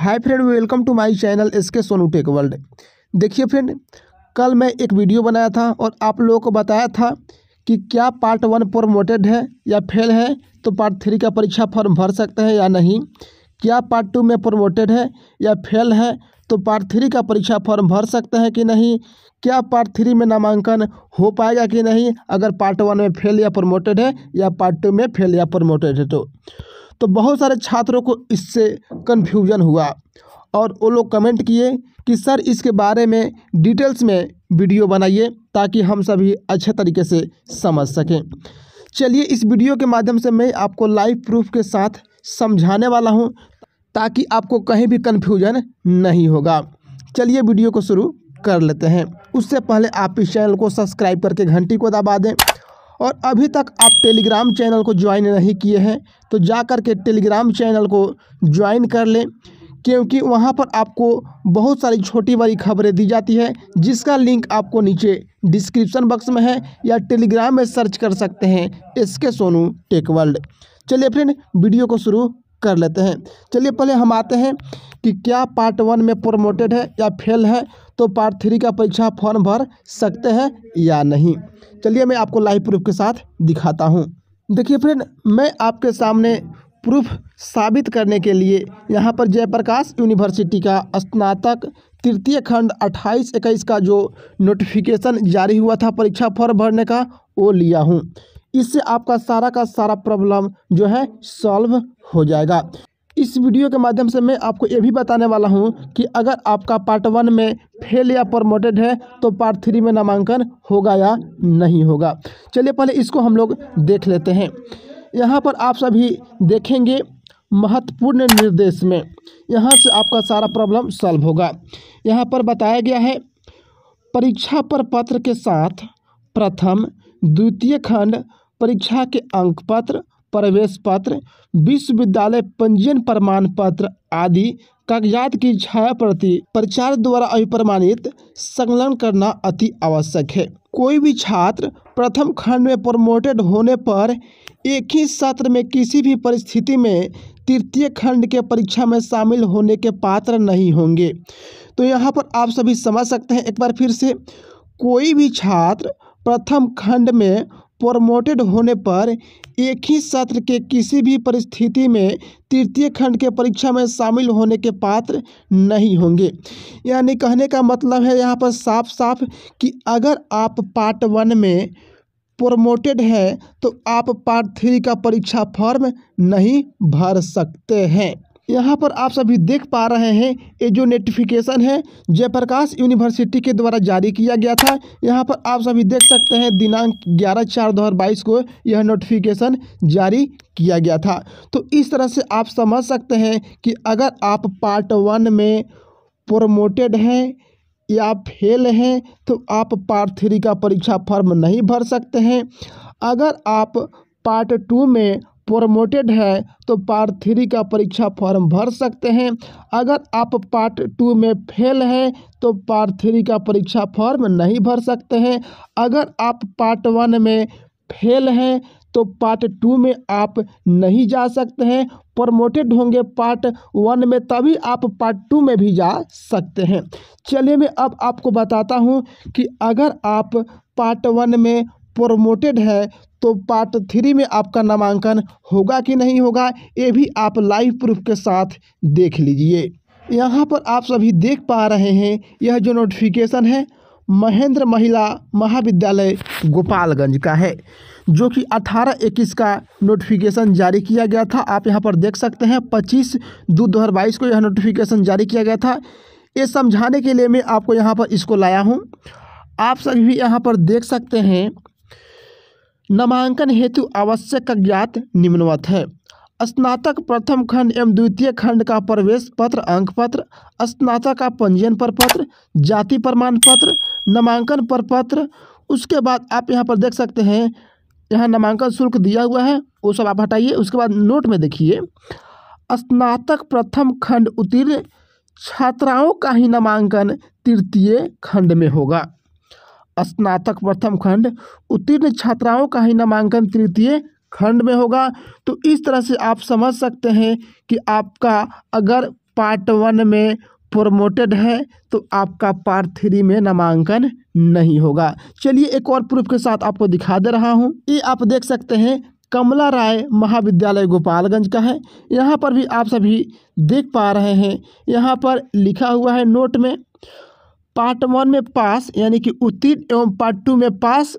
hi friend welcome to my channel इसके Sonu tech world देखिए friend कल मैं एक वीडियो बनाया था और आप लोगों को बताया था कि क्या पार्ट वन प्रोमोटेड है या फेल है तो पार्ट थ्री का परीक्षा फॉर्म भर सकते हैं या नहीं क्या पार्ट टू में प्रोमोटेड है या फेल है तो पार्ट थ्री का परीक्षा फॉर्म भर सकते हैं कि नहीं क्या पार्ट थ्री में नामांकन हो पाएगा कि नहीं अगर पार्ट वन में फेल या प्रोमोटेड है या पार्ट टू में फेल या प्रोमोटेड है तो तो बहुत सारे छात्रों को इससे कन्फ्यूजन हुआ और वो लोग कमेंट किए कि सर इसके बारे में डिटेल्स में वीडियो बनाइए ताकि हम सभी अच्छे तरीके से समझ सकें चलिए इस वीडियो के माध्यम से मैं आपको लाइव प्रूफ के साथ समझाने वाला हूँ ताकि आपको कहीं भी कन्फ्यूजन नहीं होगा चलिए वीडियो को शुरू कर लेते हैं उससे पहले आप इस चैनल को सब्सक्राइब करके घंटी को दबा दें और अभी तक आप टेलीग्राम चैनल को ज्वाइन नहीं किए हैं तो जा कर के टेलीग्राम चैनल को ज्वाइन कर लें क्योंकि वहाँ पर आपको बहुत सारी छोटी बड़ी खबरें दी जाती है जिसका लिंक आपको नीचे डिस्क्रिप्शन बॉक्स में है या टेलीग्राम में सर्च कर सकते हैं एस के सोनू टेक वर्ल्ड चलिए फ्रेंड वीडियो को शुरू कर लेते हैं चलिए पहले हम आते हैं कि क्या पार्ट वन में प्रोमोटेड है या फेल है तो पार्ट थ्री का परीक्षा फॉर्म भर सकते हैं या नहीं चलिए मैं आपको लाइव प्रूफ के साथ दिखाता हूँ देखिए फ्रेंड मैं आपके सामने प्रूफ साबित करने के लिए यहाँ पर जयप्रकाश यूनिवर्सिटी का स्नातक तृतीय खंड अट्ठाईस इक्कीस का जो नोटिफिकेशन जारी हुआ था परीक्षा फॉर्म भरने का वो लिया हूँ इससे आपका सारा का सारा प्रॉब्लम जो है सॉल्व हो जाएगा इस वीडियो के माध्यम से मैं आपको ये भी बताने वाला हूँ कि अगर आपका पार्ट वन में फेल या प्रमोटेड है तो पार्ट थ्री में नामांकन होगा या नहीं होगा चलिए पहले इसको हम लोग देख लेते हैं यहाँ पर आप सभी देखेंगे महत्वपूर्ण निर्देश में यहाँ से आपका सारा प्रॉब्लम सॉल्व होगा यहाँ पर बताया गया है परीक्षा पर पत्र के साथ प्रथम द्वितीय खंड परीक्षा के अंक पत्र प्रवेश पत्र विश्वविद्यालय पंजीयन प्रमाण पत्र आदि कागजात की छाया प्रति प्रचार द्वारा अभिप्रमाणित संलग्न करना अति आवश्यक है कोई भी छात्र प्रथम खंड में प्रमोटेड होने पर एक ही सत्र में किसी भी परिस्थिति में तृतीय खंड के परीक्षा में शामिल होने के पात्र नहीं होंगे तो यहाँ पर आप सभी समझ सकते हैं एक बार फिर से कोई भी छात्र प्रथम खंड में प्रोमोटेड होने पर एक ही सत्र के किसी भी परिस्थिति में तृतीय खंड के परीक्षा में शामिल होने के पात्र नहीं होंगे यानी कहने का मतलब है यहाँ पर साफ साफ कि अगर आप पार्ट वन में प्रोमोटेड है तो आप पार्ट थ्री का परीक्षा फॉर्म नहीं भर सकते हैं यहाँ पर आप सभी देख पा रहे हैं ये जो नोटिफिकेशन है जयप्रकाश यूनिवर्सिटी के द्वारा जारी किया गया था यहाँ पर आप सभी देख सकते हैं दिनांक 11 चार 2022 को यह नोटिफिकेशन जारी किया गया था तो इस तरह से आप समझ सकते हैं कि अगर आप पार्ट वन में प्रोमोटेड हैं या फेल हैं तो आप पार्ट थ्री का परीक्षा फॉर्म नहीं भर सकते हैं अगर आप पार्ट टू में प्रमोटेड है तो पार्ट थ्री का परीक्षा फॉर्म भर सकते हैं अगर आप पार्ट टू में फेल हैं तो पार्ट थ्री का परीक्षा फॉर्म नहीं भर सकते हैं अगर आप पार्ट वन में फेल हैं तो पार्ट टू में आप नहीं जा सकते हैं प्रमोटेड होंगे पार्ट वन में तभी आप पार्ट टू में भी जा सकते हैं चलिए मैं अब आपको बताता हूँ कि अगर आप पार्ट वन में प्रोमोटेड है तो पार्ट थ्री में आपका नामांकन होगा कि नहीं होगा ये भी आप लाइव प्रूफ के साथ देख लीजिए यहाँ पर आप सभी देख पा रहे हैं यह जो नोटिफिकेशन है महेंद्र महिला महाविद्यालय गोपालगंज का है जो कि 18 इक्कीस का नोटिफिकेशन जारी किया गया था आप यहाँ पर देख सकते हैं पच्चीस दो दो को यह नोटिफिकेशन जारी किया गया था ये समझाने के लिए मैं आपको यहाँ पर इसको लाया हूँ आप सभी यहाँ पर देख सकते हैं नामांकन हेतु आवश्यक ज्ञात निम्नवत है स्नातक प्रथम खंड एवं द्वितीय खंड का प्रवेश पत्र अंक पत्र स्नातक का पंजीयन पर पत्र जाति प्रमाण पत्र नामांकन पर पत्र उसके बाद आप यहाँ पर देख सकते हैं यहाँ नामांकन शुल्क दिया हुआ है वो सब आप हटाइए उसके बाद नोट में देखिए स्नातक प्रथम खंड उत्तीर्ण छात्राओं का ही नामांकन तृतीय खंड में होगा स्नातक प्रथम खंड उत्तीर्ण छात्राओं का ही नामांकन तृतीय खंड में होगा तो इस तरह से आप समझ सकते हैं कि आपका अगर पार्ट वन में प्रोमोटेड है तो आपका पार्ट थ्री में नामांकन नहीं होगा चलिए एक और प्रूफ के साथ आपको दिखा दे रहा हूँ ये आप देख सकते हैं कमला राय महाविद्यालय गोपालगंज का है यहाँ पर भी आप सभी देख पा रहे हैं यहाँ पर लिखा हुआ है नोट में पार्ट वन में पास यानी कि उत्तीर्ण एवं पार्ट टू में पास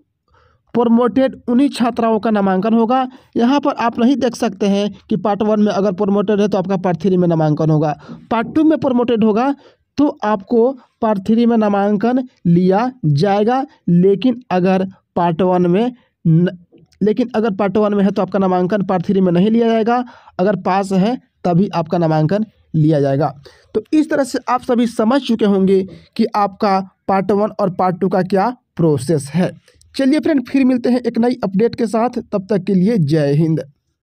प्रोमोटेड उन्हीं छात्राओं का नामांकन होगा यहाँ पर आप नहीं देख सकते हैं कि पार्ट वन में अगर प्रोमोटेड है तो आपका पार्ट थ्री में नामांकन होगा पार्ट टू में प्रोमोटेड होगा तो आपको पार्ट थ्री में नामांकन लिया जाएगा लेकिन अगर पार्ट वन में न, लेकिन अगर पार्ट वन में है तो आपका नामांकन पार्ट थ्री में नहीं लिया जाएगा अगर पास है तभी आपका नामांकन लिया जाएगा तो इस तरह से आप सभी समझ चुके होंगे कि आपका पार्ट वन और पार्ट टू का क्या प्रोसेस है चलिए फ्रेंड फिर मिलते हैं एक नई अपडेट के साथ तब तक के लिए जय हिंद